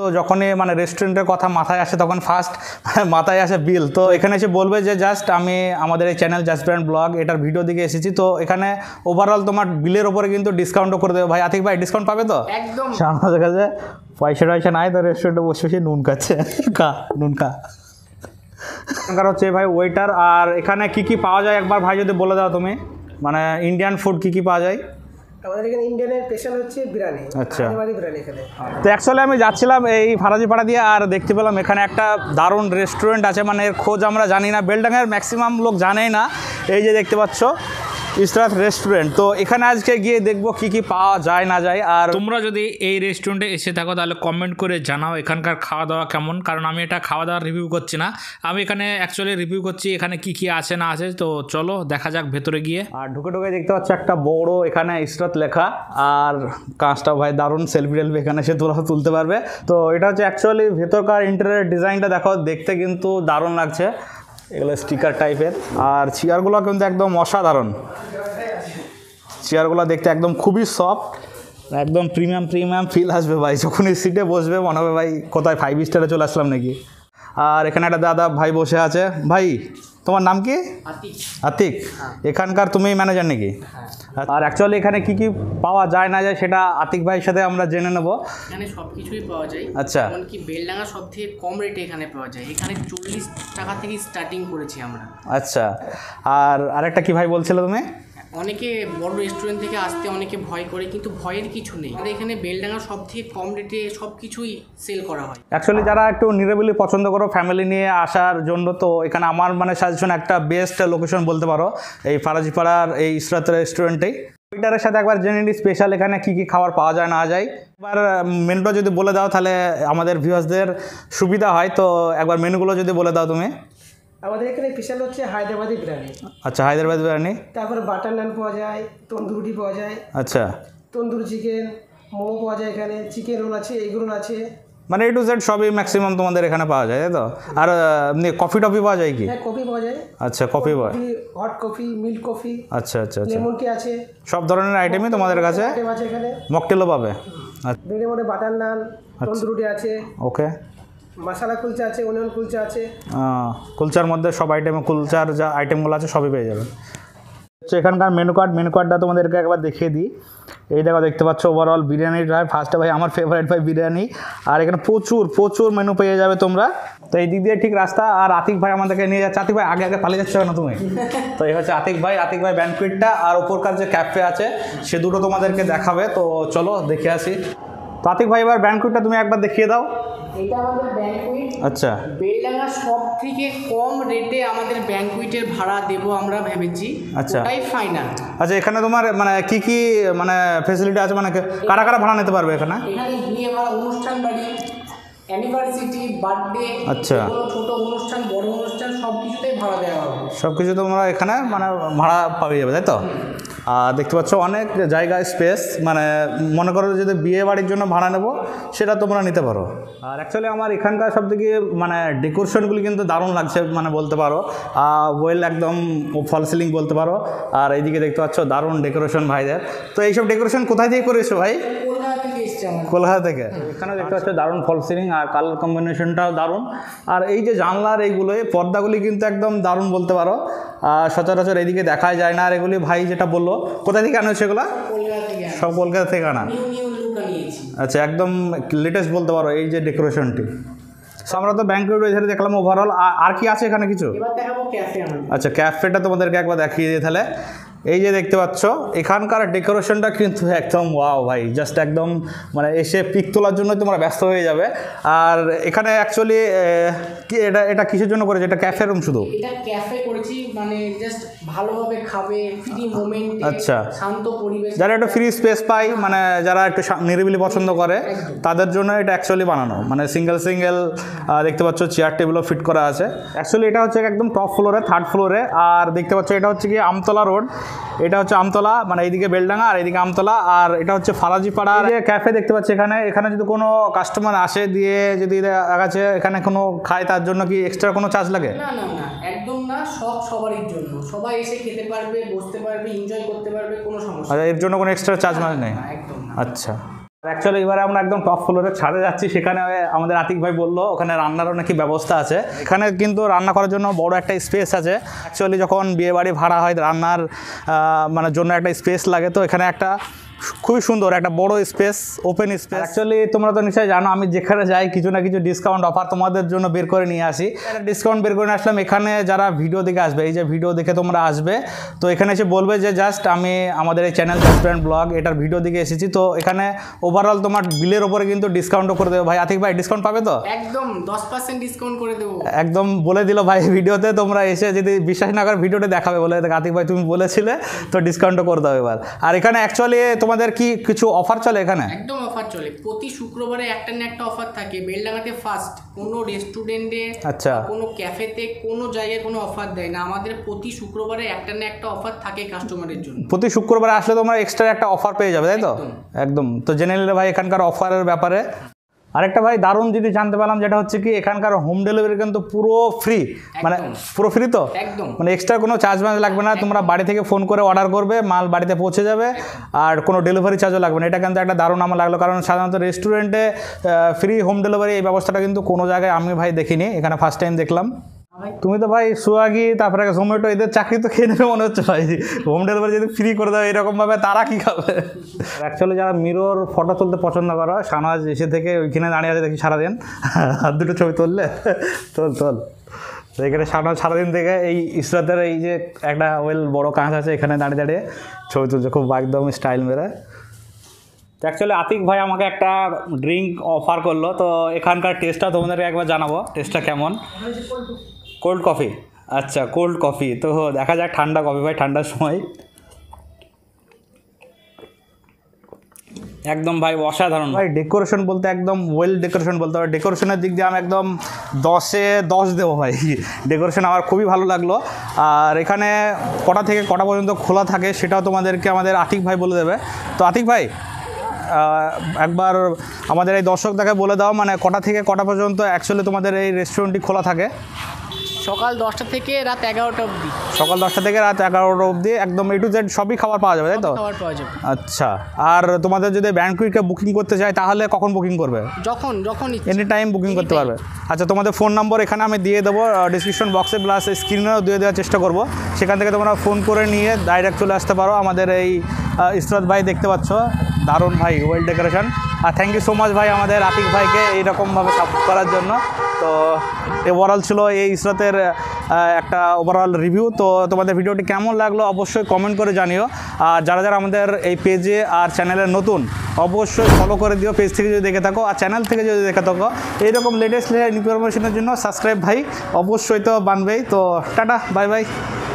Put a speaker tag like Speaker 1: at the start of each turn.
Speaker 1: তো যখনই মানে রেস্টুরেন্টের কথা মাথায় আসে তখন ফার্স্ট মানে মাথায় আসে বিল তো এখানে এসে বলবে যে জাস্ট আমি আমাদের এই চ্যানেল জাস্ট ব্র্যান্ড ব্লগ এটার ভিডিও দিকে এসেছি তো এখানে ওভারঅল তোমার বিলের ওপরে কিন্তু ডিসকাউন্টও করে দেবে ভাই আতিক ভাই ডিসকাউন্ট পাবে তো পয়সা টয়সা নাই তো রেস্টুরেন্টে বসে বসে নুন খাচ্ছে কা নুন কা কারণ হচ্ছে ভাই ওয়েটার আর এখানে কি কি পাওয়া যায় একবার ভাই যদি বলে দাও তুমি মানে ইন্ডিয়ান ফুড কি কি পাওয়া যায় আমাদের এখানে ইন্ডিয়ানের স্পেশাল হচ্ছে বিরিয়ানি আচ্ছা বিরিয়ানি এখানে তো অ্যাকচুয়ালি আমি যাচ্ছিলাম এই ফারাজিপাড়া দিয়ে আর দেখতে পেলাম এখানে একটা দারুণ রেস্টুরেন্ট আছে মানে এর খোঁজ আমরা জানি না বেলডাঙ্গের ম্যাক্সিমাম লোক জানেই না এই যে দেখতে পাচ্ছ ইসরাত রেস্টুরেন্ট তো এখানে আজকে গিয়ে দেখবো কি কি পাওয়া যায় না যায় আর তোমরা যদি এই রেস্টুরেন্টে এসে থাকো তাহলে কমেন্ট করে জানাও এখানকার খাওয়া দাওয়া কেমন কারণ আমি এটা খাওয়া দাওয়ার রিভিউ করছি না আমি এখানে অ্যাকচুয়ালি রিভিউ করছি এখানে কি কি আছে না আছে তো চলো দেখা যাক ভেতরে গিয়ে আর ঢুকে ঢুকে দেখতে পাচ্ছি একটা বড় এখানে ইসরাত লেখা আর কাজটা ভাই দারুণ সেলফি টেলফি এখানে সে তোলা তুলতে পারবে তো এটা হচ্ছে অ্যাকচুয়ালি ভেতরকার ইন্টারিয়ার ডিজাইনটা দেখো দেখতে কিন্তু দারুণ লাগছে এগুলো স্টিকার টাইপের আর চেয়ারগুলো কিন্তু একদম অসাধারণ চেয়ারগুলো দেখতে একদম খুবই সফট একদম প্রিমিয়াম প্রিমিয়াম ফিল আসবে ভাই যখন এই সিটে বসবে মনে হবে ভাই কোথায় ফাইভ স্টারে চলে আসলাম নাকি আর এখানে একটা দাদা ভাই বসে আছে ভাই তোমার নাম কি আতিক হ্যাঁ। এখানকার তুমি ম্যানেজার নাকি হ্যাঁ। আর অ্যাকচুয়ালি এখানে কি কি পাওয়া যায় না যায় সেটা আতিক ভাইয়ের সাথে আমরা জেনে নেবো
Speaker 2: এখানে সব কিছুই পাওয়া যায় আচ্ছা এমনকি বেলডাঙ্গা সব থেকে কম রেটে এখানে পাওয়া যায় এখানে চল্লিশ টাকা থেকে স্টার্টিং করেছি আমরা
Speaker 1: আচ্ছা আর আরেকটা কি ভাই বলছিলে তুমি
Speaker 2: অনেকে বড় রেস্টুরেন্ট থেকে আসতে অনেকে ভয় করে কিন্তু ভয়ের কিছু নেই আর এখানে বেলডাঙ্গা সব থেকে কম রেটে সব কিছুই সেল করা হয়
Speaker 1: অ্যাকচুয়ালি যারা একটু নিরাবিলি পছন্দ করো ফ্যামিলি নিয়ে আসার জন্য তো এখানে আমার মানে সাজেশন একটা বেস্ট লোকেশন বলতে পারো এই ফারাজিপাড়ার এই ইসরাত রেস্টুরেন্টেই ওইটারের সাথে একবার জেনে নিই স্পেশাল এখানে কী কী খাবার পাওয়া যায় না যায় এবার মেনুটা যদি বলে দাও তাহলে আমাদের ভিউয়ার্সদের সুবিধা হয় তো একবার মেনুগুলো যদি বলে দাও তুমি আমাদের এখানে স্পেশাল হচ্ছে হায়দ্রাবাদি বিরিয়ানি আচ্ছা হায়দ্রাবাদি বিরিয়ানি তারপরে বাটার নান পাওয়া যায় তন্দুরি পাওয়া যায় আচ্ছা তন্দুরি চিকেন মোমো পাওয়া যায় এখানে চিকেন রোল আছে এগ রোল আছে মানে এ টু জেড সবই ম্যাক্সিমাম তোমাদের এখানে পাওয়া যায় তাই তো আর এমনি কফি টফি পাওয়া যায় কি হ্যাঁ কফি পাওয়া যায় আচ্ছা কফি পাওয়া হট কফি মিল্ক কফি আচ্ছা আচ্ছা আচ্ছা লেমন টি আছে সব ধরনের আইটেমই তোমাদের কাছে আছে এখানে মকটেলও পাবে আচ্ছা মধ্যে বাটার নান তন্দুরি আছে ওকে মশলা কুলচা আছে অনিয়ন কুলচা আছে কুলচার মধ্যে সব আইটেমে কুলচার যা আইটেমগুলো আছে সবই পেয়ে যাবেন হচ্ছে এখানকার মেনু কার্ড মেনু কার্ডটা তোমাদেরকে একবার দেখিয়ে দিই এই দেখো দেখতে পাচ্ছ ওভারঅল বিরিয়ানি ড্রাই ফার্স্টে ভাই আমার ফেভারিট ভাই বিরিয়ানি আর এখানে প্রচুর প্রচুর মেনু পেয়ে যাবে তোমরা তো এই দিক দিয়ে ঠিক রাস্তা আর আতিক ভাই আমাদেরকে নিয়ে যাচ্ছে আতিক ভাই আগে আগে পালিয়ে যাচ্ছ না তুমি তো এই হচ্ছে আতিক ভাই আতিক ভাই ব্যানকুইটটা আর ওপরকার যে ক্যাফে আছে সে দুটো তোমাদেরকে দেখাবে তো চলো দেখে আসি তো আতিক ভাই এবার ব্যানকুইটটা তুমি একবার দেখিয়ে দাও
Speaker 2: এটা আমাদের ব্যাংকুইট আচ্ছা বেলডাঙ্গা সব থেকে কম রেটে আমাদের ব্যাংকুইটের ভাড়া দেব আমরা ভেবেছি আচ্ছা ওটাই ফাইনাল
Speaker 1: আচ্ছা এখানে তোমার মানে কি কি মানে ফেসিলিটি আছে মানে কারা কারা ভাড়া নিতে পারবে এখানে
Speaker 2: এখানে বিয়ে ভাড়া অনুষ্ঠান বাড়ি অ্যানিভার্সিটি বার্থডে আচ্ছা ছোট অনুষ্ঠান বড় অনুষ্ঠান সব কিছুতেই ভাড়া দেওয়া হবে
Speaker 1: সব কিছু তোমরা এখানে মানে ভাড়া পাওয়া যাবে তাই তো আর দেখতে পাচ্ছ অনেক জায়গা স্পেস মানে মনে করো যদি বিয়ে বাড়ির জন্য ভাড়া নেবো সেটা তোমরা নিতে পারো আর অ্যাকচুয়ালি আমার এখানকার সব থেকে মানে ডেকোরেশনগুলি কিন্তু দারুণ লাগছে মানে বলতে পারো ওয়েল একদম ফল সিলিং বলতে পারো আর এইদিকে দেখতে পাচ্ছ দারুণ ডেকোরেশন ভাইদের তো এইসব ডেকোরেশন কোথায় থেকে করেছো ভাই কলকাতা থেকে এখানে দেখতে পাচ্ছ দারুণ ফল সিলিং আর কালার কম্বিনেশনটাও দারুণ আর এই যে জানলার এইগুলো পর্দাগুলি কিন্তু একদম দারুণ বলতে পারো সচরাচর এদিকে দেখা যায় না আর এগুলি ভাই যেটা বললো কোথা থেকে আনা হয়েছে সব কলকাতা থেকে আনা আচ্ছা একদম লেটেস্ট বলতে পারো এই যে ডেকোরেশনটি আমরা তো ব্যাংকের এধারে দেখলাম ওভারঅল আর কি আছে এখানে কিছু আচ্ছা ক্যাফেটা তোমাদেরকে একবার দেখিয়ে দিই তাহলে এই যে দেখতে পাচ্ছ এখানকার ডেকোরেশনটা কিন্তু একদম ওয়াও ভাই জাস্ট একদম মানে এসে পিক তোলার জন্য তোমরা ব্যস্ত হয়ে যাবে আর এখানে অ্যাকচুয়ালি কি এটা এটা কিসের জন্য করেছে এটা ক্যাফে রুম শুধু
Speaker 2: এটা ক্যাফে করেছি মানে জাস্ট ভালোভাবে খাবে ফ্রি মোমেন্ট আচ্ছা শান্ত পরিবেশ যারা একটু
Speaker 1: ফ্রি স্পেস পায় মানে যারা একটু নিরিবিলি পছন্দ করে তাদের জন্য এটা অ্যাকচুয়ালি বানানো মানে সিঙ্গেল সিঙ্গেল দেখতে পাচ্ছ চেয়ার টেবিলও ফিট করা আছে অ্যাকচুয়ালি এটা হচ্ছে একদম টপ ফ্লোরে থার্ড ফ্লোরে আর দেখতে পাচ্ছ এটা হচ্ছে কি আমতলা রোড এটা হচ্ছে আমতলা মানে এইদিকে বেলডাঙ্গা আর এইদিকে আমতলা আর এটা হচ্ছে পাড়া যে ক্যাফে দেখতে পাচ্ছি এখানে এখানে যদি কোনো কাস্টমার আসে দিয়ে যদি আগাছে এখানে কোনো খায় তার জন্য কি এক্সট্রা কোনো চার্জ লাগে না
Speaker 2: না না একদম না সব সবারই জন্য সবাই এসে খেতে পারবে বসতে পারবে এনজয় করতে পারবে কোনো সমস্যা
Speaker 1: আচ্ছা, এর জন্য কোনো এক্সট্রা চার্জ মানে নেই একদম আচ্ছা অ্যাকচুয়ালি এবারে আমরা একদম টপ ফ্লোরে ছাড়ে যাচ্ছি সেখানে আমাদের আতিক ভাই বললো ওখানে রান্নারও নাকি ব্যবস্থা আছে এখানে কিন্তু রান্না করার জন্য বড় একটা স্পেস আছে অ্যাকচুয়ালি যখন বিয়েবাড়ি ভাড়া হয় রান্নার মানে জন্য একটা স্পেস লাগে তো এখানে একটা খুবই সুন্দর একটা বড় স্পেস ওপেন স্পেস অ্যাকচুয়ালি তোমরা তো নিশ্চয়ই জানো আমি যেখানে যাই কিছু না কিছু ডিসকাউন্ট অফার তোমাদের জন্য বের করে নিয়ে আসি ডিসকাউন্ট বের করে আসলাম এখানে যারা ভিডিও দেখে আসবে এই যে ভিডিও দেখে তোমরা আসবে তো এখানে এসে বলবে যে জাস্ট আমি আমাদের এই চ্যানেল রেস্টুরেন্ট ব্লগ এটার ভিডিও দিকে এসেছি তো এখানে ওভারঅল তোমার বিলের ওপরে কিন্তু ডিসকাউন্টও করে দেবো ভাই আতিক ভাই ডিসকাউন্ট পাবে তো
Speaker 2: একদম দশ পার্সেন্ট ডিসকাউন্ট করে দেবো
Speaker 1: একদম বলে দিল ভাই ভিডিওতে তোমরা এসে যদি বিশ্বাস না করে ভিডিওটা দেখাবে বলে আতিক ভাই তুমি বলেছিলে তো ডিসকাউন্টও করে দেবো এবার আর এখানে অ্যাকচুয়ালি তোমাদের কি কিছু অফার চলে এখানে
Speaker 2: একদম অফার চলে প্রতি শুক্রবারে একটা না একটা অফার থাকে বেলডাঙ্গাতে ফার্স্ট কোনো রেস্টুরেন্টে আচ্ছা কোনো ক্যাফেতে কোনো জায়গায় কোনো অফার দেয় না আমাদের প্রতি শুক্রবারে একটা না একটা অফার থাকে কাস্টমারের জন্য
Speaker 1: প্রতি শুক্রবারে আসলে তোমরা এক্সট্রা একটা অফার পেয়ে যাবে তাই তো একদম তো জেনে নিলে ভাই এখানকার অফারের ব্যাপারে আরেকটা ভাই দারুণ যদি জানতে পারলাম যেটা হচ্ছে কি এখানকার হোম ডেলিভারি কিন্তু পুরো ফ্রি মানে পুরো ফ্রি তো মানে এক্সট্রা কোনো চার্জ মার্জ লাগবে না তোমরা বাড়ি থেকে ফোন করে অর্ডার করবে মাল বাড়িতে পৌঁছে যাবে আর কোনো ডেলিভারি চার্জও লাগবে না এটা কিন্তু একটা দারুণ আমার লাগলো কারণ সাধারণত রেস্টুরেন্টে ফ্রি হোম ডেলিভারি এই ব্যবস্থাটা কিন্তু কোনো জায়গায় আমি ভাই দেখিনি এখানে ফার্স্ট টাইম দেখলাম তুমি তো ভাই সুয়াগি তারপরে জোম্যাটো এদের চাকরি তো খেয়ে নেবে মনে হচ্ছে ভাই হোম ডেলিভারি যদি ফ্রি করে দেবে এরকমভাবে তারা কি খাবে অ্যাকচুয়ালি যারা মিরোর ফটো তুলতে পছন্দ করো সানাজ এসে থেকে ওইখানে দাঁড়িয়ে আছে দেখি সারাদিন আর দুটো ছবি তুললে তোল তোল তো এখানে সানাজ সারাদিন থেকে এই ইসরাতের এই যে একটা ওয়েল বড় কাঁচ আছে এখানে দাঁড়িয়ে দাঁড়িয়ে ছবি তুলছে খুব একদম স্টাইল মেরে অ্যাকচুয়ালি আতিক ভাই আমাকে একটা ড্রিঙ্ক অফার করলো তো এখানকার টেস্টটা তোমাদেরকে একবার জানাবো টেস্টটা কেমন কোল্ড কফি আচ্ছা কোল্ড কফি তো দেখা যাক ঠান্ডা কফি ভাই ঠান্ডার সময় একদম ভাই অসাধারণ ভাই ডেকোরেশন বলতে একদম ওয়েল ডেকোরেশন বলতে হবে ডেকোরেশনের দিক দিয়ে আমি একদম দশে দশ দেবো ভাই ডেকোরেশন আমার খুবই ভালো লাগলো আর এখানে কটা থেকে কটা পর্যন্ত খোলা থাকে সেটাও তোমাদেরকে আমাদের আতিক ভাই বলে দেবে তো আতিক ভাই একবার আমাদের এই দর্শকদাকে বলে দাও মানে কটা থেকে কটা পর্যন্ত অ্যাকচুয়ালি তোমাদের এই রেস্টুরেন্টটি খোলা থাকে
Speaker 2: সকাল দশটা থেকে রাত এগারোটা অবধি
Speaker 1: সকাল দশটা থেকে রাত এগারোটা অবধি একদম এ টু জেড সবই খাবার পাওয়া যাবে তাই তো খাবার পাওয়া যাবে আচ্ছা আর তোমাদের যদি ব্যাংকুইটকে বুকিং করতে চাই তাহলে কখন বুকিং করবে
Speaker 2: যখন যখন এনি
Speaker 1: টাইম বুকিং করতে পারবে আচ্ছা তোমাদের ফোন নম্বর এখানে আমি দিয়ে দেবো ডিসক্রিপশন বক্সে প্লাস স্ক্রিনেও দিয়ে দেওয়ার চেষ্টা করবো সেখান থেকে তোমরা ফোন করে নিয়ে ডাইরেক্ট চলে আসতে পারো আমাদের এই ইসরাত ভাই দেখতে পাচ্ছ দারুণ ভাই ওয়েল ডেকোরেশন আর থ্যাংক ইউ সো মাচ ভাই আমাদের আতিক ভাইকে এইরকমভাবে সাপোর্ট করার জন্য তো ওভারঅল ছিল এই ইসরতের একটা ওভারঅল রিভিউ তো তোমাদের ভিডিওটি কেমন লাগলো অবশ্যই কমেন্ট করে জানিও আর যারা যারা আমাদের এই পেজে আর চ্যানেলে নতুন অবশ্যই ফলো করে দিও পেজ থেকে যদি দেখে থাকো আর চ্যানেল থেকে যদি দেখে থাকো এইরকম লেটেস্ট ইনফরমেশনের জন্য সাবস্ক্রাইব ভাই অবশ্যই তো বানবেই তো টাটা বাই বাই